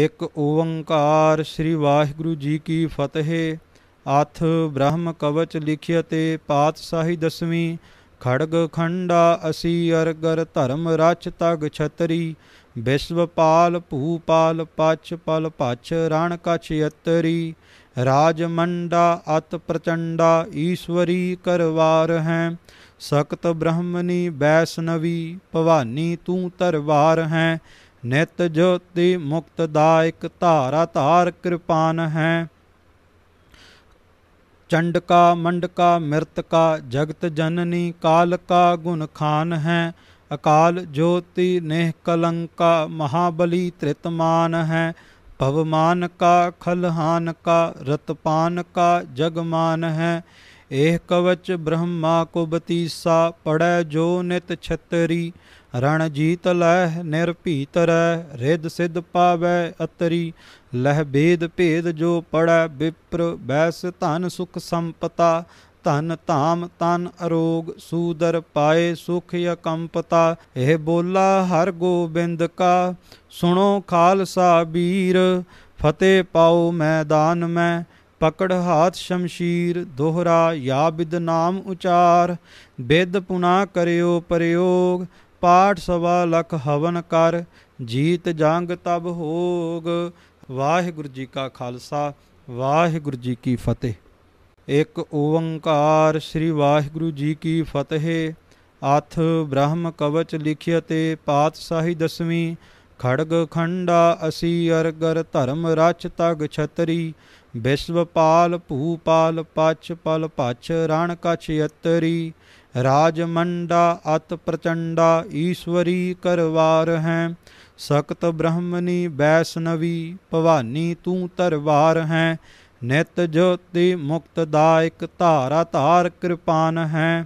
ਇੱਕ ਓੰਕਾਰ ਸ੍ਰੀ ਵਾਹਿਗੁਰੂ ਜੀ ਕੀ ਫਤਿਹ ਅਥ ਬ੍ਰਹਮ ਕਵਚ ਲਿਖਿਅਤੇ ਪਾਤਸ਼ਾਹੀ ਦਸਵੀਂ ਖੜਗ ਖੰਡਾ ਅਸੀ ਅਰਗਰ ਧਰਮ ਰਚ ਤਗ ਛਤਰੀ ਵਿਸ਼ਵਪਾਲ ਭੂਪਾਲ ਪਛ ਪਲ ਪਛ ਰਣ ਕਛ ਯਤਰੀ ਰਾਜ ਮੰਡਾ ਅਤ ਪ੍ਰਚੰਡਾ ਈਸ਼ਵਰੀ ਕਰਵਾਰ ਹੈ ਸਕਤ ਬ੍ਰਹਮਨੀ ਬੈਸਨਵੀ ਭਵਾਨੀ ਤੂੰ ਤਰਵਾਰ ਹੈ ਨਿਤ ਜੋਤੀ ਮੁਕਤ ਦਾਇਕ ਧਾਰਾ ਧਾਰ ਕਿਰਪਾਨ ਹੈ ਚੰਡਕਾ ਮੰਡਕਾ ਮਿਰਤਕਾ ਜਗਤ ਜਨਨੀ ਕਾਲਕਾ ਕਾ ਗੁਣ ਖਾਨ ਹੈ ਅਕਾਲ ਜੋਤੀ ਨੇਹ ਕਲੰਕਾ ਮਹਾਬਲੀ ਤ੍ਰਿਤਮਾਨ ਹੈ ਭਵਮਾਨ ਕਾ ਖਲਹਾਨ ਕਾ ਰਤਪਾਨ ਕਾ ਜਗਮਾਨ ਹੈ ਇਹ ਕਵਚ ਬ੍ਰਹਮਾ ਕੋ ਬਤੀਸਾ ਪੜੈ ਜੋ ਨਿਤ ਛਤਰੀ ਰਣ ਜੀਤ ਲੈ ਨਿਰਭੀਤ ਰਹਿ ਰਿੱਧ ਸਿੱਧ ਪਾਵੈ ਅਤਰੀ ਲਹਿ ਬੇਦ ਭੇਦ ਜੋ ਪੜੈ ਵਿਪਰ ਬੈਸ ਧਨ ਸੁਖ ਸੰਪਤਾ ਧਨ ਧਾਮ ਤਨ ਅਰੋਗ ਸੂਦਰ ਪਾਏ ਸੁਖ ਅਕੰਪਤਾ ਇਹ ਬੋਲਾ ਹਰ ਗੋਬਿੰਦ ਕਾ ਸੁਣੋ ਖਾਲਸਾ ਵੀਰ ਫਤਿਹ ਪਾਓ ਮੈਦਾਨ ਮੈਂ ਪਕੜ ਹਾਥ ਸ਼ਮਸ਼ੀਰ ਦੋਹਰਾ ਯਾ ਬਿਦ ਨਾਮ ਉਚਾਰ ਬਿਦ ਪੁਨਾ ਕਰਿਓ ਪ੍ਰਯੋਗ ਪਾਠ ਸਵਾ ਲਖ ਹਵਨ ਕਰ ਜੀਤ ਜੰਗ ਤਬ ਹੋਗ ਵਾਹਿਗੁਰੂ ਜੀ ਕਾ ਖਾਲਸਾ ਵਾਹਿਗੁਰੂ ਜੀ ਕੀ ਫਤਿਹ ਇੱਕ ਓੰਕਾਰ ਸ੍ਰੀ ਵਾਹਿਗੁਰੂ ਜੀ ਕੀ ਫਤਿਹ ਅਥ ਬ੍ਰਹਮ ਕਵਚ ਲਿਖਿਅਤੇ ਪਾਤਸ਼ਾਹੀ ਦਸਵੀਂ ਖੜਗ ਖੰਡਾ ਅਸੀ ਅਰਗਰ ਧਰਮ ਰਚ ਤਗ ਛਤਰੀ ਵਿਸ਼ਵਪਾਲ ਭੂਪਾਲ ਪਚ ਪਲ ਪਛ ਰਣ ਕਛ ਅਤਰੀ ਰਾਜਮੰਡਾ ਅਤ ਪ੍ਰਚੰਡਾ ਈਸ਼ਵਰੀ ਕਰਵਾਰ ਹੈ ਸਖਤ ਬ੍ਰਹਮਣੀ ਬੈਸਨਵੀ ਭਵਾਨੀ ਤੂੰ ਤਰਵਾਰ ਹੈ ਨਿਤ ਜੋਤੀ ਮੁਕਤਦਾਇਕ ਧਾਰਾ ਧਾਰ ਕਿਰਪਾਨ ਹੈ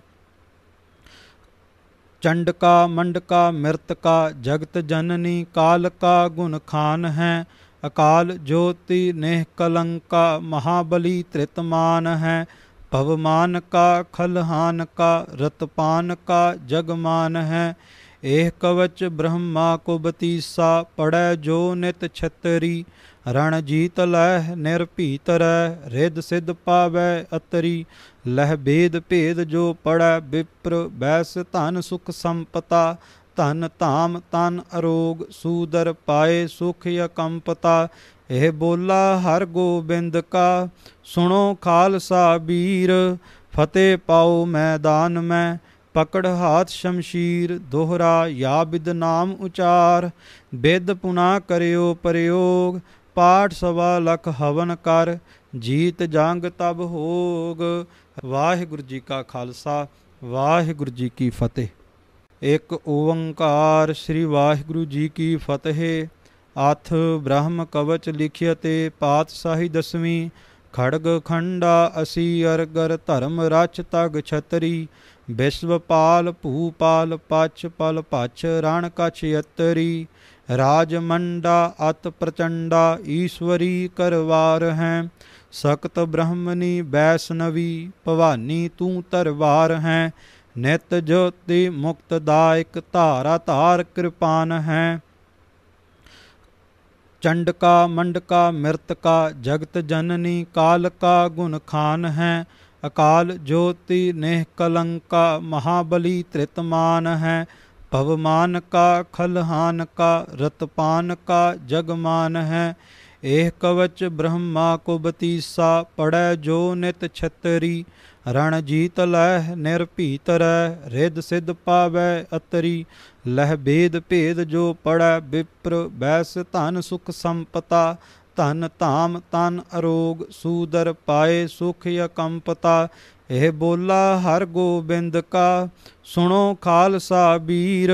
ਚੰਡਕਾ ਮੰਡਕਾ ਮਿਰਤਕਾ ਜਗਤ ਜਨਨੀ ਕਾਲਕਾ ਗੁਣਖਾਨ ਹੈ ਅਕਾਲ ਜੋਤੀ ਨੇਹ ਕਲੰਕਾ ਮਹਾਬਲੀ ਤ੍ਰਿਤਮਾਨ ਹੈ ਭਵਮਾਨ ਕਾ ਖਲਹਾਨ ਕਾ ਰਤਪਾਨ ਕਾ ਜਗਮਾਨ ਹੈ ਇਹ ਕਵਚ ਬ੍ਰਹਮਾ ਕੋ ਬਤੀਸਾ ਪੜੈ ਜੋ ਨਿਤ ਛਤਰੀ ਰਣ ਜੀਤ ਲੈ ਨਿਰਭੀਤਰ ਰਿਦ ਸਿਧ ਪਾਵੈ ਅਤਰੀ ਲਹ ਬੇਦ ਭੇਦ ਜੋ ਪੜੈ ਵਿਪਰ ਬੈਸ ਧਨ ਸੁਖ ਸੰਪਤਾ ਧਨ ਧਾਮ ਤਨ ਅਰੋਗ ਸੂਦਰ ਪਾਏ ਸੁਖ ਅਕੰਪਤਾ ਇਹ ਬੋਲਾ ਹਰ ਗੋਬਿੰਦ ਕਾ ਸੁਣੋ ਖਾਲਸਾ ਵੀਰ ਫਤਿਹ ਪਾਓ ਮੈਦਾਨ ਮੈਂ ਪਕੜ ਹਾਥ ਸ਼ਮਸ਼ੀਰ ਦੋਹਰਾ ਯਾ ਬਿਦ ਨਾਮ ਉਚਾਰ ਬਿਦ ਪੁਨਾ ਕਰਿਓ ਪ੍ਰਯੋਗ ਪਾਠ ਸਵਾ ਲਖ ਹਵਨ ਕਰ ਜੀਤ ਜੰਗ ਤਬ ਹੋਗ ਵਾਹਿਗੁਰੂ ਜੀ ਕਾ ਖਾਲਸਾ ਵਾਹਿਗੁਰੂ ਜੀ ਕੀ ਫਤਿਹ ਇੱਕ ਓੰਕਾਰ ਸ੍ਰੀ ਵਾਹਿਗੁਰੂ ਜੀ ਕੀ ਫਤਿਹ ਅਥ ਬ੍ਰਹਮ ਕਵਚ ਲਿਖਿਆ ਤੇ ਪਾਤਸ਼ਾਹੀ ਦਸਵੀਂ ਖੜਗ ਖੰਡਾ ਅਸੀ ਅਰਗਰ ਧਰਮ ਰਚ ਤਗ ਛਤਰੀ ਵਿਸ਼ਵਪਾਲ ਭੂਪਾਲ ਪਛ ਪਲ ਪਛ ਰਣ ਕਛ ਯਤਰੀ ਰਾਜ ਮੰਡਾ ਅਤ ਪ੍ਰਚੰਡਾ ਈਸ਼ਵਰੀ ਕਰਵਾਰ ਹੈ ਸਕਤ ਬ੍ਰਹਮਨੀ ਬੈਸਨਵੀ ਭਵਾਨੀ ਤੂੰ ਤਰਵਾਰ ਹੈ ਨਿਤ ਜੋਤੀ ਮੁਕਤਦਾਇਕ ਧਾਰਾ ਧਾਰ ਕਿਰਪਾਨ ਹੈ ਚੰਡਕਾ ਮੰਡਕਾ ਮਿਰਤਕਾ ਜਗਤ ਜਨਨੀ ਕਾਲ ਕਾ ਗੁਣ ਖਾਨ ਹੈ ਅਕਾਲ ਜੋਤੀ ਨੇਹ ਕਲੰਕਾ ਮਹਾਬਲੀ ਤ੍ਰਿਤਮਾਨ ਹੈ ਭਵਮਾਨ ਕਾ ਖਲਹਾਨ ਕਾ ਰਤਪਾਨ ਕਾ ਜਗਮਾਨ ਹੈ ਇਹ ਕਵਚ ਬ੍ਰਹਮਾ ਕੋ ਬਤੀਸਾ ਪੜੈ ਜੋ ਨਿਤ ਛਤਰੀ ਰਣਜੀਤ ਲੈ ਨਿਰਭੀਤ ਰਹਿ ਰਿਦ ਸਿਧ ਪਾਵੈ ਅਤਰੀ ਲਹਿ ਬੇਦ ਭੇਦ ਜੋ ਪੜੈ ਵਿਪਰ ਬੈਸ ਧਨ ਸੁਖ ਸੰਪਤਾ ਧਨ ਧਾਮ ਤਨ ਅਰੋਗ ਸੂਦਰ ਪਾਏ ਸੁਖ ਅਕੰਪਤਾ ਇਹ ਬੋਲਾ ਹਰ ਗੋਬਿੰਦ ਕਾ ਸੁਣੋ ਖਾਲਸਾ ਵੀਰ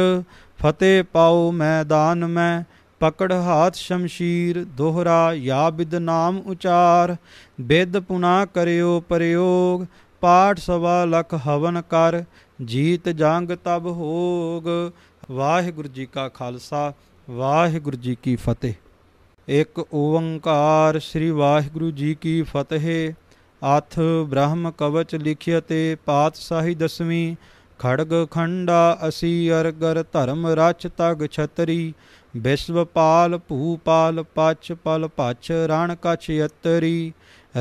ਫਤਿਹ ਪਾਓ ਮੈਦਾਨ ਮੈਂ ਪਕੜ ਹਾਥ ਸ਼ਮਸ਼ੀਰ ਦੋਹਰਾ ਯਾ ਬਿਦ ਨਾਮ ਉਚਾਰ ਬਿਦ ਪੁਨਾ ਕਰਿਓ ਪ੍ਰਯੋਗ ਪਾਠ ਸਵਾ ਲਖ ਹਵਨ ਕਰ ਜੀਤ ਜੰਗ ਤਬ ਹੋਗ ਵਾਹਿਗੁਰੂ ਜੀ ਕਾ ਖਾਲਸਾ ਵਾਹਿਗੁਰੂ ਜੀ ਕੀ ਫਤਿਹ ਇੱਕ ਓੰਕਾਰ ਸ੍ਰੀ ਵਾਹਿਗੁਰੂ ਜੀ ਕੀ ਫਤਿਹ ਅਥ ਬ੍ਰਹਮ ਕਵਚ ਲਿਖਿਅਤੇ ਪਾਤਸ਼ਾਹੀ ਦਸਵੀਂ ਖੜਗ ਖੰਡਾ ਅਸੀ ਅਰਗਰ ਧਰਮ ਰਚ ਤਗ ਛਤਰੀ ਵਿਸ਼ਵਪਾਲ ਭੂਪਾਲ ਪਛ ਪਲ ਪਛ ਰਣ ਕਛ ਯਤਰੀ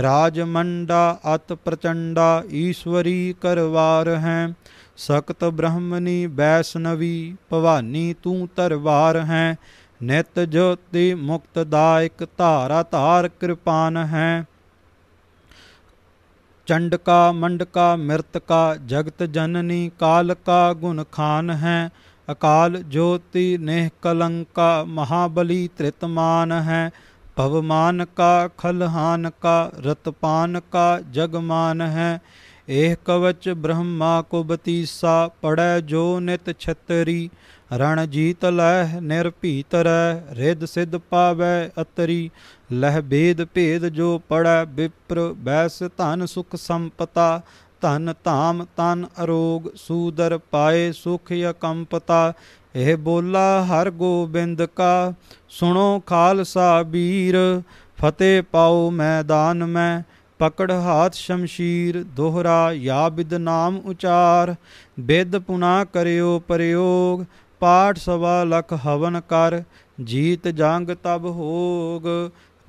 ਰਾਜ ਮੰਡਾ ਅਤ ਪ੍ਰਚੰਡਾ ਈਸ਼ਵਰੀ ਕਰਵਾਰ ਹੈ ਸਕਤ ਬ੍ਰਹਮਣੀ ਬੈਸਨਵੀ ਭਵਾਨੀ ਤੂੰ ਤਰਵਾਰ ਹੈ ਨਿਤ ਜੋਤੀ ਮੁਕਤ ਦਾਇਕ ਧਾਰਾ ਧਾਰ ਕਿਰਪਾਨ ਹੈ ਚੰਡਕਾ ਮੰਡਕਾ ਮਿਰਤਕਾ ਜਗਤ ਜਨਨੀ ਕਾਲਕਾ ਗੁਣ ਖਾਨ ਹੈ ਅਕਾਲ ਜੋਤੀ ਨੇਹ ਕਲੰਕਾ ਮਹਾਬਲੀ ਤ੍ਰਿਤਮਾਨ ਹੈ ਭਵਮਾਨ ਕਾ ਖਲਹਾਨ ਕਾ ਰਤਪਾਨ ਕਾ ਜਗਮਾਨ ਹੈ ਇਹ ਕਵਚ ਬ੍ਰਹਮਾ ਕੋ ਬਤੀਸਾ ਪੜੈ ਜੋ ਨਿਤ ਛਤਰੀ ਰਣ ਜੀਤ ਲੈ ਨਿਰਭੀਤਰ ਰਿੱਧ ਸਿੱਧ ਪਾਵੈ ਅਤਰੀ ਲਹ ਬੇਦ ਭੇਦ ਜੋ ਪੜੈ ਵਿਪਰ ਬੈਸ ਧਨ ਸੁਖ ਸੰਪਤਾ ਧਨ ਧਾਮ ਤਨ ਅਰੋਗ ਸੂਦਰ ਪਾਏ ਸੁਖ ਅਕੰਪਤਾ ਇਹ ਬੋਲਾ ਹਰ ਗੋਬਿੰਦ ਕਾ ਸੁਣੋ ਖਾਲਸਾ ਵੀਰ ਫਤਿਹ ਪਾਉ ਮੈਦਾਨ ਮੈਂ ਪਕੜ ਹਾਥ ਸ਼ਮਸ਼ੀਰ ਦੋਹਰਾ ਯਾ ਬਿਦ ਨਾਮ ਉਚਾਰ ਬੇਦ ਪੁਨਾ ਕਰਿਓ ਪ੍ਰਯੋਗ ਪਾਠ ਸਵਾ ਲਖ ਹਵਨ ਕਰ ਜੀਤ ਜੰਗ ਤਬ ਹੋਗ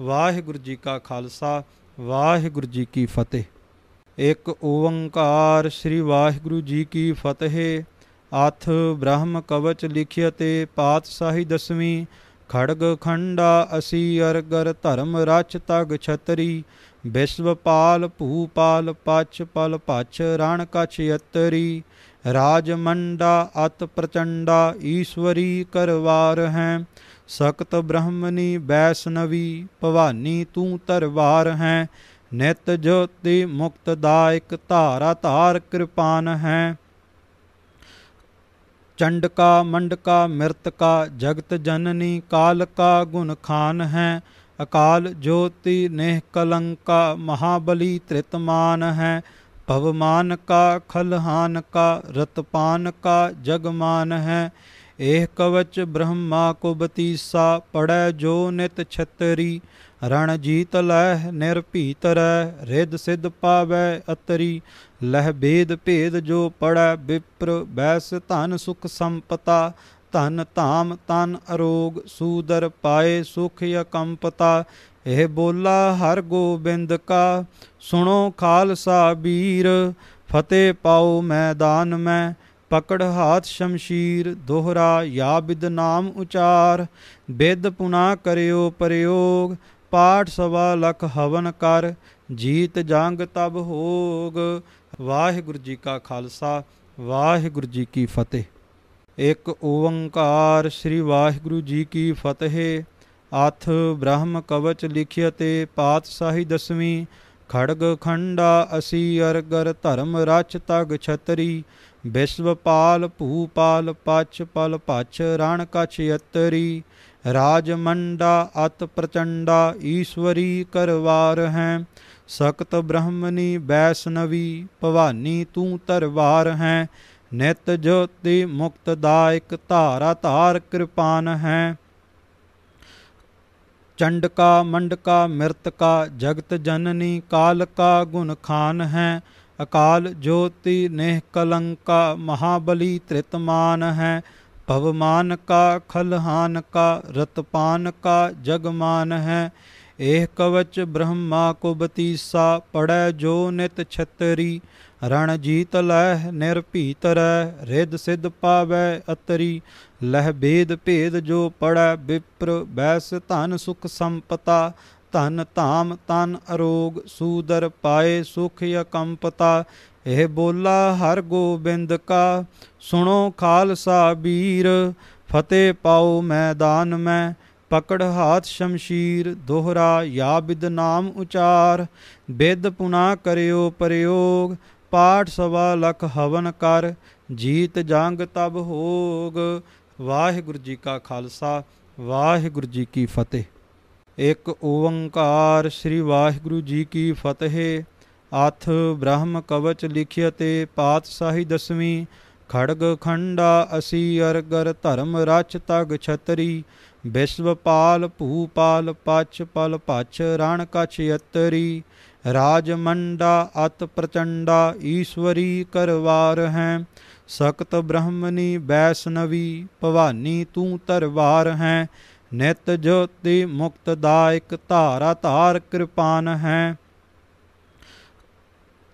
ਵਾਹਿਗੁਰੂ ਜੀ ਕਾ ਖਾਲਸਾ ਵਾਹਿਗੁਰੂ ਜੀ ਕੀ ਫਤਿਹ ਇੱਕ ਓੰਕਾਰ ਸ੍ਰੀ ਵਾਹਿਗੁਰੂ ਜੀ ਕੀ ਫਤਿਹ ਅਥ ਬ੍ਰਹਮ ਕਵਚ ਲਿਖਿਅਤੇ ਪਾਤਸ਼ਾਹੀ ਦਸਵੀਂ ਖੜਗ ਖੰਡਾ ਅਸੀ ਅਰਗਰ ਧਰਮ ਰਚ ਤਗ ਛਤਰੀ ਵਿਸ਼ਵਪਾਲ ਭੂਪਾਲ ਪਛ ਪਲ ਭਛ ਰਣ ਕਛ ਯਤਰੀ ਰਾਜਮੰਡਾ ਅਤ ਪ੍ਰਚੰਡਾ ਈਸ਼ਵਰੀ ਕਰਵਾਰ ਹੈ ਸਕਤ ਬ੍ਰਹਮਨੀ ਬੈਸਨਵੀ ਭਵਾਨੀ ਤੂੰ ਤਰਵਾਰ ਹੈ ਨਿਤ ਜੋਤੀ ਮੁਕਤਦਾਇਕ ਧਾਰਾ ਧਾਰ ਕਿਰਪਾਨ ਹੈ ਚੰਡਕਾ ਮੰਡਕਾ ਮਿਰਤਕਾ ਜਗਤ ਜਨਨੀ ਕਾਲਕਾ ਗੁਣ ਖਾਨ ਹੈ ਅਕਾਲ ਜੋਤੀ ਨੇਹ ਕਲੰਕਾ ਮਹਾਬਲੀ ਤ੍ਰਿਤਮਾਨ ਹੈ ਭਵਮਾਨ ਕਾ ਖਲਹਾਨ ਕਾ ਰਤਪਾਨ ਕਾ ਜਗਮਾਨ ਹੈ ਇਹ ਕਵਚ ਬ੍ਰਹਮਾ ਕੋ ਬਤੀਸਾ ਪੜੈ ਜੋ ਨਿਤ ਛਤਰੀ ਰਣ ਜੀਤ ਲੈ ਨਿਰਭੀਤਰੈ ਰਿਦ ਸਿਧ ਪਾਵੈ ਅਤਰੀ ਲਹਿ ਬੇਦ ਭੇਦ ਜੋ ਪੜੈ ਵਿਪਰ ਬੈਸ ਧਨ ਸੁਖ ਸੰਪਤਾ ਧਨ ਧਾਮ ਤਨ ਅਰੋਗ ਸੂਦਰ ਪਾਏ ਸੁਖ ਅਕੰਪਤਾ ਇਹ ਬੋਲਾ ਹਰ ਗੋਬਿੰਦ ਕਾ ਸੁਣੋ ਖਾਲਸਾ ਵੀਰ ਫਤਿਹ ਪਾਉ ਮੈਦਾਨ ਮੈਂ ਪਕੜ ਹਾਥ ਸ਼ਮਸ਼ੀਰ ਦੋਹਰਾ ਯਾ ਬਿਦ ਨਾਮ ਉਚਾਰ ਬਿਦ ਪੁਨਾ ਕਰਿਓ ਪ੍ਰਯੋਗ ਪਾਠ ਸਵਾ ਲਖ ਹਵਨ ਕਰ ਜੀਤ ਜੰਗ ਤਬ ਹੋਗ ਵਾਹਿਗੁਰੂ ਜੀ ਕਾ ਖਾਲਸਾ ਵਾਹਿਗੁਰੂ ਜੀ ਕੀ ਫਤਿਹ ਇੱਕ ਓੰਕਾਰ ਸ੍ਰੀ ਵਾਹਿਗੁਰੂ ਜੀ ਕੀ ਫਤਿਹ ਅਥ ਬ੍ਰਹਮ ਕਵਚ ਲਿਖਿਅਤੇ ਪਾਤਸ਼ਾਹੀ ਦਸਵੀਂ ਖੜਗ ਖੰਡਾ ਅਸੀ ਅਰਗਰ ਧਰਮ ਰਚ ਤਗ ਛਤਰੀ ਵਿਸ਼ਵਪਾਲ ਭੂਪਾਲ ਪਚ ਪਲ ਪਛ ਰਣ ਕਛ ਯਤਰੀ ਰਾਜ ਮੰਡਾ ਅਤ ਪ੍ਰਚੰਡਾ ਈਸ਼ਵਰੀ ਕਰਵਾਰ ਹੈ ਸਕਤ ਬ੍ਰਹਮਨੀ ਬੈਸਨਵੀ ਭਵਾਨੀ ਤੂੰ ਤਰਵਾਰ ਹੈ ਨਿਤ ਜੋਤੀ ਮੁਕਤ ਦਾਇਕ ਧਾਰਾ ਧਾਰ ਕਿਰਪਾਨ ਹੈ ਚੰਡਕਾ ਮੰਡਕਾ ਮਿਰਤਕਾ ਜਗਤ ਜਨਨੀ ਕਾਲ ਕਾ ਗੁਣ ਖਾਨ ਹੈ ਅਕਾਲ ਜੋਤੀ ਨੇਹ ਕਲੰਕਾ ਮਹਾਬਲੀ ਤ੍ਰਿਤਮਾਨ ਹੈ ਭਵਮਾਨ ਕਾ ਖਲਹਾਨ ਕਾ ਰਤਪਾਨ ਕਾ ਜਗਮਾਨ ਹੈ ਇਹ ਕਵਚ ਬ੍ਰਹਮਾ ਕੋ ਬਤੀਸਾ ਪੜੈ ਜੋ ਨਿਤ ਛਤਰੀ ਰਣਜੀਤ ਜੀਤ ਲੈ ਨਿਰਭੀਤ ਰਹਿ ਰਿੱਧ ਸਿੱਧ ਪਾਵੈ ਅਤਰੀ ਲਹਿ ਬੇਦ ਭੇਦ ਜੋ ਪੜੈ ਵਿਪਰ ਬੈਸ ਧਨ ਸੁਖ ਸੰਪਤਾ ਧਨ ਧਾਮ ਤਨ ਅਰੋਗ ਸੂਦਰ ਪਾਏ ਸੁਖ ਅਕੰਪਤਾ ਇਹ ਬੋਲਾ ਹਰ ਗੋਬਿੰਦ ਕਾ ਸੁਣੋ ਖਾਲਸਾ ਵੀਰ ਫਤਿਹ ਪਾਉ ਮੈਦਾਨ ਮੈਂ ਪਕੜ ਹਾਥ ਸ਼ਮਸ਼ੀਰ ਦੋਹਰਾ ਯਾ ਬਿਦ ਨਾਮ ਉਚਾਰ ਬਿਦ ਪੁਨਾ ਕਰਿਓ ਪ੍ਰਯੋਗ ਪਾਠ ਸਵਾ ਲਖ ਹਵਨ ਕਰ ਜੀਤ ਜੰਗ ਤਬ ਹੋਗ ਵਾਹਿਗੁਰੂ ਜੀ ਕਾ ਖਾਲਸਾ ਵਾਹਿਗੁਰੂ ਜੀ ਕੀ ਫਤਿਹ ਇੱਕ ਓੰਕਾਰ ਸ੍ਰੀ ਵਾਹਿਗੁਰੂ ਜੀ ਕੀ ਫਤਿਹ ਅਥ ਬ੍ਰਹਮ ਕਵਚ ਲਿਖਿਅਤੇ ਪਾਤਸ਼ਾਹੀ ਦਸਵੀਂ ਖੜਗ ਖੰਡਾ ਅਸੀ ਅਰਗਰ ਧਰਮ ਰਚ ਤਗ ਛਤਰੀ ਵਿਸ਼ਵਪਾਲ ਭੂਪਾਲ ਪਚ ਪਲ ਪਛ ਰਣ ਕਛ ਅਤਰੀ ਰਾਜਮੰਡਾ ਅਤ ਪ੍ਰਚੰਡਾ ਈਸ਼ਵਰੀ ਕਰਵਾਰ ਹੈ ਸਖਤ ਬ੍ਰਹਮਣੀ ਬੈਸਨਵੀ ਭਵਾਨੀ ਤੂੰ ਤਰਵਾਰ ਹੈ ਨਿਤ ਜੋਤੀ ਮੁਕਤਦਾਇਕ ਧਾਰਾ ਧਾਰ ਕਿਰਪਾਨ ਹੈ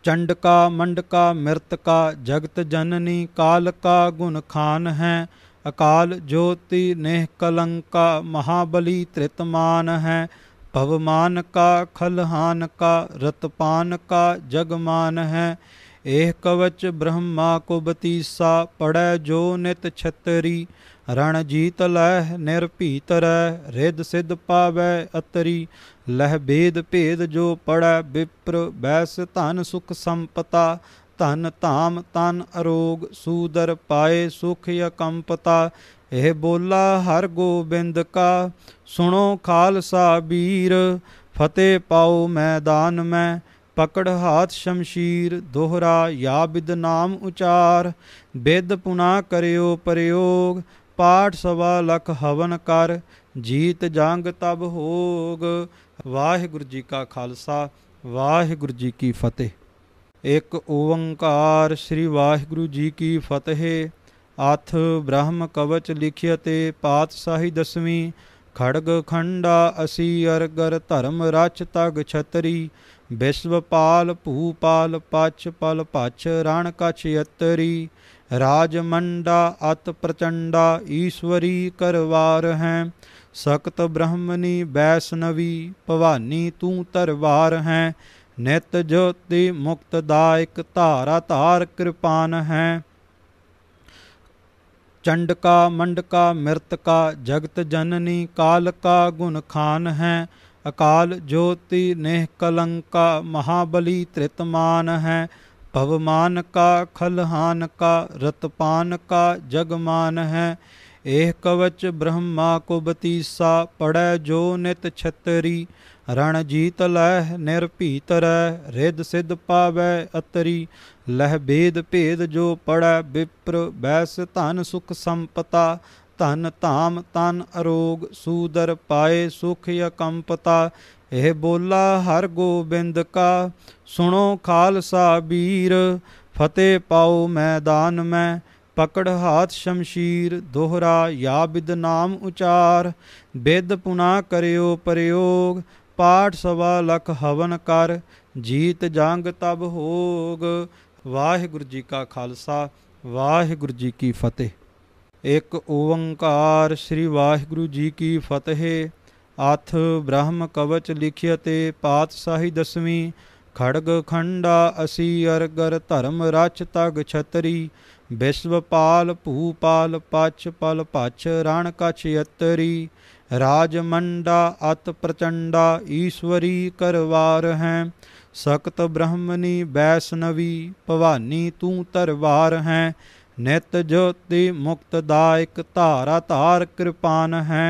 ਚੰਡਕਾ ਮੰਡਕਾ ਮਿਰਤਕਾ ਜਗਤ ਜਨਨੀ ਕਾਲਕਾ ਗੁਣਖਾਨ ਹੈ ਅਕਾਲ ਜੋਤੀ ਨੇਹ ਕਲੰਕਾ ਮਹਾਬਲੀ ਤ੍ਰਿਤਮਾਨ ਹੈ ਭਵਮਾਨ ਕਾ ਖਲਹਾਨ ਕਾ ਰਤਪਾਨ ਕਾ ਜਗਮਾਨ ਹੈ ਇਹ ਕਵਚ ਬ੍ਰਹਮਾ ਕੋ ਬਤੀਸਾ ਪੜੈ ਜੋ ਨਿਤ ਛਤਰੀ ਰਣ ਜੀਤ ਲੈ ਨਿਰਭੀਤਰ ਰਹਿ ਰਿਦ ਸਿਧ ਪਾਵੈ ਅਤਰੀ ਲਹ ਬੇਦ ਭੇਦ ਜੋ ਪੜੈ ਵਿਪਰ ਬੈਸ ਧਨ ਸੁਖ ਸੰਪਤਾ ਧਨ ਧਾਮ ਤਨ ਅਰੋਗ ਸੂਦਰ ਪਾਏ ਸੁਖ ਅਕੰਪਤਾ ਇਹ ਬੋਲਾ ਹਰ ਗੋਬਿੰਦ ਕਾ ਸੁਣੋ ਖਾਲਸਾ ਵੀਰ ਫਤਿਹ ਪਾਓ ਮੈਦਾਨ ਮੈਂ ਪਕੜ ਹਾਥ ਸ਼ਮਸ਼ੀਰ ਦੋਹਰਾ ਯਾ ਬਿਦ ਨਾਮ ਉਚਾਰ ਬਿਦ ਪੁਨਾ ਕਰਿਓ ਪ੍ਰਯੋਗ ਪਾਠ ਸਵਾ ਲਖ ਹਵਨ ਕਰ ਜੀਤ ਜੰਗ ਤਬ ਹੋਗ ਵਾਹਿਗੁਰੂ ਜੀ ਕਾ ਖਾਲਸਾ ਵਾਹਿਗੁਰੂ ਜੀ ਕੀ ਫਤਿਹ ਇੱਕ ਓੰਕਾਰ ਸ੍ਰੀ ਵਾਹਿਗੁਰੂ ਜੀ ਕੀ ਫਤਿਹ ਅਥ ਬ੍ਰਹਮ ਕਵਚ ਲਿਖਿਆ ਤੇ ਪਾਤਸ਼ਾਹੀ ਦਸਵੀਂ ਖੜਗ ਖੰਡਾ ਅਸੀ ਅਰਗਰ ਧਰਮ ਰਚ ਤਗ ਛਤਰੀ ਵਿਸ਼ਵਪਾਲ ਭੂਪਾਲ ਪਛ ਪਲ ਪਛ ਰਣ ਕਛ ਯਤਰੀ ਰਾਜ ਮੰਡਾ ਅਤ ਪ੍ਰਚੰਡਾ ਈਸ਼ਵਰੀ ਕਰਵਾਰ ਹੈ ਸਕਤ ਬ੍ਰਹਮਨੀ ਬੈਸਨਵੀ ਭਵਾਨੀ ਤੂੰ ਤਰਵਾਰ ਹੈ ਨਿਤ ਜੋਤੀ ਮੁਕਤਦਾਇਕ ਧਾਰਾ ਧਾਰ ਕਿਰਪਾਨ ਹੈ ਚੰਡਕਾ ਮੰਡਕਾ ਮਿਰਤਕਾ ਜਗਤ ਜਨਨੀ ਕਾਲ ਕਾ ਗੁਣ ਖਾਨ ਹੈ ਅਕਾਲ ਜੋਤੀ ਨਿਹ ਕਲੰਕਾ ਮਹਾਬਲੀ ਤ੍ਰਿਤਮਾਨ ਹੈ ਭਵਮਾਨ ਕਾ ਖਲਹਾਨ ਕਾ ਰਤਪਾਨ ਕਾ ਜਗਮਾਨ ਹੈ ਇਹ ਕਵਚ ਬ੍ਰਹਮਾ ਕੋ ਬਤੀਸਾ ਪੜੈ ਜੋ ਨਿਤ ਛਤਰੀ ਰਣ ਜੀਤ ਲੈ ਨਿਰਭੀਤ ਰਹਿ ਰਿਦ ਸਿਧ ਪਾਵੈ ਅਤਰੀ ਲਹਿ ਬੇਦ ਭੇਦ ਜੋ ਪੜੈ ਵਿਪਰ ਬੈਸ ਧਨ ਸੁਖ ਸੰਪਤਾ ਧਨ ਧਾਮ ਤਨ ਅਰੋਗ ਸੂਦਰ ਪਾਏ ਸੁਖ ਅਕੰਪਤਾ ਇਹ ਬੋਲਾ ਹਰ ਗੋਬਿੰਦ ਕਾ ਸੁਣੋ ਖਾਲਸਾ ਵੀਰ ਫਤਿਹ ਪਾਓ ਮੈਦਾਨ ਮੈਂ ਪਕੜ ਹਾਥ ਸ਼ਮਸ਼ੀਰ ਦੋਹਰਾ ਯਾ ਬਿਦ ਨਾਮ ਉਚਾਰ ਬਿਦ ਪੁਨਾ ਕਰਿਓ ਪ੍ਰਯੋਗ ਪਾਠ ਸਵਾ ਲਖ ਹਵਨ ਕਰ ਜੀਤ ਜੰਗ ਤਬ ਹੋਗ ਵਾਹਿਗੁਰੂ ਜੀ ਕਾ ਖਾਲਸਾ ਵਾਹਿਗੁਰੂ ਜੀ ਕੀ ਫਤਿਹ ਇੱਕ ਓੰਕਾਰ ਸ੍ਰੀ ਵਾਹਿਗੁਰੂ ਜੀ ਕੀ ਫਤਿਹ ਅਥ ਬ੍ਰਹਮ ਕਵਚ ਲਿਖਿਅਤੇ ਪਾਤਸ਼ਾਹੀ ਦਸਵੀਂ ਖੜਗ ਖੰਡਾ ਅਸੀ ਅਰਗਰ ਧਰਮ ਰਚ ਤਗ ਛਤਰੀ ਵਿਸ਼ਵਪਾਲ ਭੂਪਾਲ ਪਛ ਪਲ ਪਛ ਰਣ ਕਛ ਯਤਰੀ ਰਾਜ ਮੰਡਾ ਅਤ ਪ੍ਰਚੰਡਾ ਈਸ਼ਵਰੀ ਕਰਵਾਰ ਹੈ ਸਕਤ ਬ੍ਰਹਮਣੀ ਬੈਸਨਵੀ ਭਵਾਨੀ ਤੂੰ ਤਰਵਾਰ ਹੈ ਨਿਤ ਜੋਤੀ ਮੁਕਤ ਦਾਇਕ ਧਾਰਾ ਧਾਰ ਕਿਰਪਾਨ ਹੈ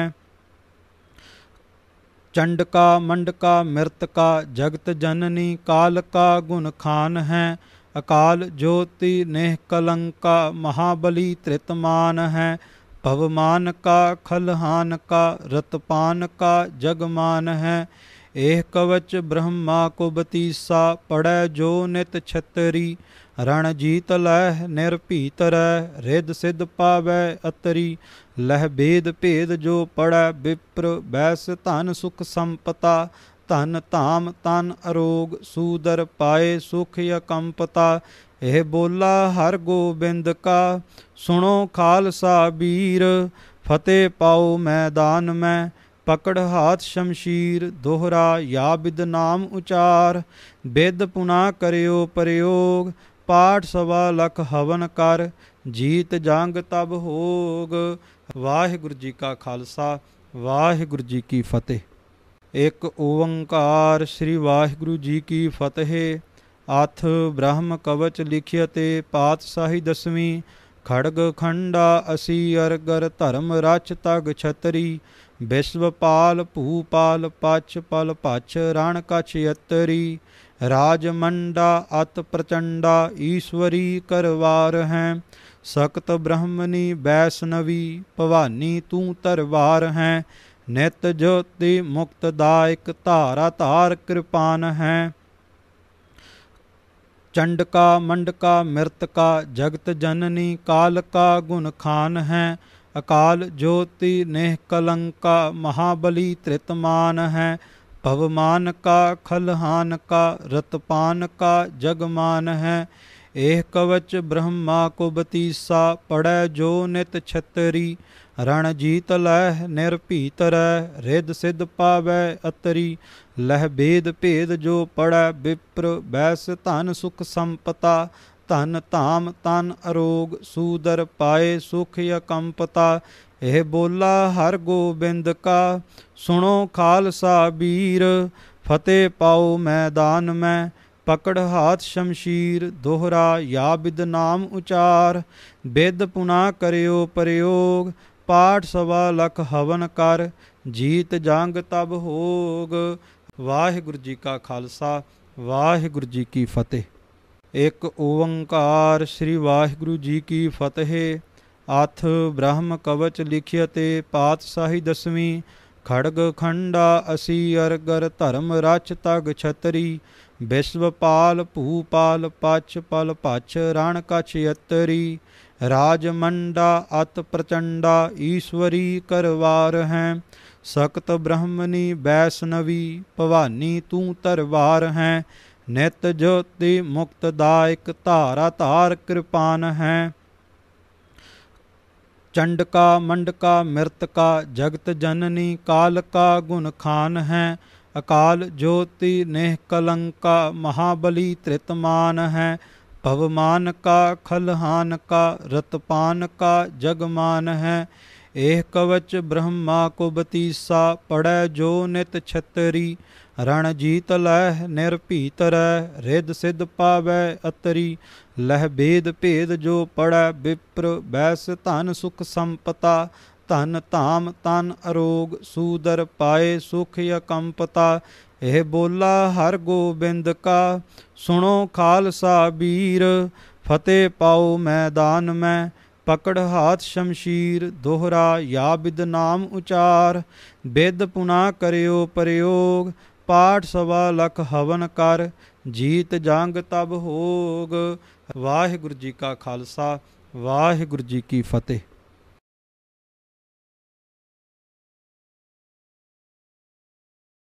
ਚੰਡਕਾ ਮੰਡਕਾ ਮਿਰਤਕਾ ਜਗਤ ਜਨਨੀ ਕਾਲਕਾ ਗੁਣ ਖਾਨ ਹੈ ਅਕਾਲ ਜੋਤੀ ਨੇਹ ਕਲੰਕਾ ਮਹਾਬਲੀ ਤ੍ਰਿਤਮਾਨ ਹੈ ਭਵਮਾਨ ਕਾ ਖਲਹਾਨ ਕਾ ਰਤਪਾਨ ਕਾ ਜਗਮਾਨ ਹੈ ਇਹ ਕਵਚ ਬ੍ਰਹਮਾ ਕੋ ਬਤੀਸਾ ਪੜੈ ਜੋ ਨਿਤ ਛਤਰੀ ਰਣ ਜੀਤ ਲੈ ਨਿਰਭੀਤਰ ਰਿਦ ਸਿਧ ਪਾਵੈ ਅਤਰੀ ਲਹਿ ਬੇਦ ਭੇਦ ਜੋ ਪੜੈ ਵਿਪਰ ਬੈਸ ਧਨ ਸੁਖ ਸੰਪਤਾ ਧਨ ਧਾਮ ਤਨ ਅਰੋਗ ਸੂਦਰ ਪਾਏ ਸੁਖ ਅਕੰਪਤਾ ਇਹ ਬੋਲਾ ਹਰ ਗੋਬਿੰਦ ਕਾ ਸੁਣੋ ਖਾਲਸਾ ਵੀਰ ਫਤਿਹ ਪਾਉ ਮੈਦਾਨ ਮੈਂ ਪਕੜ ਹਾਥ ਸ਼ਮਸ਼ੀਰ ਦੋਹਰਾ ਯਾ ਬਿਦ ਨਾਮ ਉਚਾਰ ਬਿਦ ਪੁਨਾ ਕਰਿਓ ਪ੍ਰਯੋਗ ਪਾਠ ਸਵਾ ਲਖ ਹਵਨ ਕਰ ਜੀਤ ਜੰਗ ਤਬ ਹੋਗ ਵਾਹਿਗੁਰੂ ਜੀ ਕਾ ਖਾਲਸਾ ਵਾਹਿਗੁਰੂ ਜੀ ਕੀ ਫਤਿਹ ਇੱਕ ਓੰਕਾਰ ਸ੍ਰੀ ਵਾਹਿਗੁਰੂ ਜੀ ਕੀ ਫਤਿਹ ਅਥ ਬ੍ਰਹਮ ਕਵਚ ਲਿਖਿਅਤੇ ਪਾਤਸ਼ਾਹੀ ਦਸਵੀਂ ਖੜਗ ਖੰਡਾ ਅਸੀ ਅਰਗਰ ਧਰਮ ਰਚ ਤਗ ਛਤਰੀ ਵਿਸ਼ਵਪਾਲ ਭੂਪਾਲ ਪਛ ਪਲ ਭਛ ਰਣ ਕਛ ਯਤਰੀ ਰਾਜਮੰਡਾ ਅਤ ਪ੍ਰਚੰਡਾ ਈਸ਼ਵਰੀ ਕਰਵਾਰ ਹੈ ਸਕਤ ਬ੍ਰਹਮਨੀ ਬੈਸਨਵੀ ਭਵਾਨੀ ਤੂੰ ਤਰਵਾਰ ਹੈ ਨਿਤ ਜੋਤੀ ਮੁਕਤਦਾਇਕ ਧਾਰਾ ਧਾਰ ਕਿਰਪਾਨ ਹੈ ਚੰਡਕਾ ਮੰਡਕਾ ਮਿਰਤਕਾ ਜਗਤ ਜਨਨੀ ਕਾਲਕਾ ਗੁਣ ਖਾਨ ਹੈ ਅਕਾਲ ਜੋਤੀ ਨਿਹ ਕਲੰਕਾ ਮਹਾਬਲੀ ਤ੍ਰਿਤਮਾਨ ਹੈ ਭਵਮਾਨ ਕਾ ਖਲਹਾਨ ਕਾ ਰਤਪਾਨ ਕਾ ਜਗਮਾਨ ਹੈ ਇਹ ਕਵਚ ਬ੍ਰਹਮਾ ਕੋ ਬਤੀਸਾ ਪੜੈ ਜੋ ਨਿਤ ਛਤਰੀ ਰਣ ਜੀਤ ਲੈ ਨਿਰਭੀਤਰੈ ਰਿਦ ਸਿਧ ਪਾਵੈ ਅਤਰੀ ਲਹਿ ਬੇਦ ਭੇਦ ਜੋ ਪੜੈ ਵਿਪਰ ਬੈਸ ਧਨ ਸੁਖ ਸੰਪਤਾ ਧਨ ਧਾਮ ਤਨ ਅਰੋਗ ਸੂਦਰ ਪਾਏ ਸੁਖ ਅਕੰਪਤਾ ਇਹ ਬੋਲਾ ਹਰ ਗੋਬਿੰਦ ਕਾ ਸੁਣੋ ਖਾਲਸਾ ਵੀਰ ਫਤਿਹ ਪਾਉ ਮੈਦਾਨ ਮੈਂ ਪਕੜ ਹਾਥ ਸ਼ਮਸ਼ੀਰ ਦੋਹਰਾ ਯਾ ਬਿਦ ਨਾਮ ਉਚਾਰ ਬਿਦ ਪੁਨਾ ਕਰਿਓ ਪ੍ਰਯੋਗ ਪਾਠ ਸਵਾ ਲਖ ਹਵਨ ਕਰ ਜੀਤ ਜੰਗ ਤਬ ਹੋਗ ਵਾਹਿਗੁਰੂ ਜੀ ਕਾ ਖਾਲਸਾ ਵਾਹਿਗੁਰੂ ਜੀ ਕੀ ਫਤਿਹ ਇੱਕ ਓੰਕਾਰ ਸ੍ਰੀ ਵਾਹਿਗੁਰੂ ਜੀ ਕੀ ਫਤਿਹ ਅਥ ਬ੍ਰਹਮ ਕਵਚ ਲਿਖਿਅਤੇ ਪਾਤਸ਼ਾਹੀ ਦਸਵੀਂ ਖੜਗ ਖੰਡਾ ਅਸੀ ਅਰਗਰ ਧਰਮ ਰਚ ਤਗ ਛਤਰੀ ਵਿਸ਼ਵਪਾਲ ਭੂਪਾਲ ਪਚ ਪਲ ਪਛ ਰਣ ਕਛ ਯਤਰੀ ਰਾਜ ਮੰਡਾ ਅਤ ਪ੍ਰਚੰਡਾ ਈਸ਼ਵਰੀ ਕਰਵਾਰ ਹੈ ਸਕਤ ਬ੍ਰਹਮਨੀ ਬੈਸਨਵੀ ਭਵਾਨੀ ਤੂੰ ਤਰਵਾਰ ਹੈ ਨਿਤ ਜੋਤੀ ਮੁਕਤ ਦਾਇਕ ਧਾਰਾ ਧਾਰ ਕਿਰਪਾਨ ਹੈ ਚੰਡਕਾ ਮੰਡਕਾ ਮਿਰਤਕਾ ਜਗਤ ਜਨਨੀ ਕਾਲ ਕਾ ਗੁਣ ਖਾਨ ਹੈ ਅਕਾਲ ਜੋਤੀ ਨੇਹ ਕਲੰਕਾ ਮਹਾਬਲੀ ਤ੍ਰਿਤਮਾਨ ਹੈ ਭਵਮਾਨ ਕਾ ਖਲਹਾਨ ਕਾ ਰਤਪਾਨ ਕਾ ਜਗਮਾਨ ਹੈ ਇਹ ਕਵਚ ਬ੍ਰਹਮਾ ਕੋ ਬਤੀਸਾ ਪੜੈ ਜੋ ਨਿਤ ਛਤਰੀ ਰਣਜੀਤ ਜੀਤ ਲੈ ਨਿਰਭੀਤ ਰਹਿ ਰਿੱਧ ਸਿੱਧ ਪਾਵੈ ਅਤਰੀ ਲਹਿ ਬੇਦ ਭੇਦ ਜੋ ਪੜੈ ਵਿਪਰ ਬੈਸ ਧਨ ਸੁਖ ਸੰਪਤਾ ਧਨ ਧਾਮ ਤਨ ਅਰੋਗ ਸੂਦਰ ਪਾਏ ਸੁਖ ਅਕੰਪਤਾ ਇਹ ਬੋਲਾ ਹਰ ਗੋਬਿੰਦ ਕਾ ਸੁਣੋ ਖਾਲਸਾ ਵੀਰ ਫਤਿਹ ਪਾਉ ਮੈਦਾਨ ਮੈਂ ਪਕੜ ਹਾਥ ਸ਼ਮਸ਼ੀਰ ਦੋਹਰਾ ਯਾ ਬਿਦ ਨਾਮ ਉਚਾਰ ਬਿਦ ਪੁਨਾ ਕਰਿਓ ਪ੍ਰਯੋਗ ਪਾਠ ਸਵਾ ਲਖ ਹਵਨ ਕਰ ਜੀਤ ਜੰਗ ਤਬ ਹੋਗ ਵਾਹਿਗੁਰੂ ਜੀ ਕਾ ਖਾਲਸਾ ਵਾਹਿਗੁਰੂ ਜੀ ਕੀ ਫਤਿਹ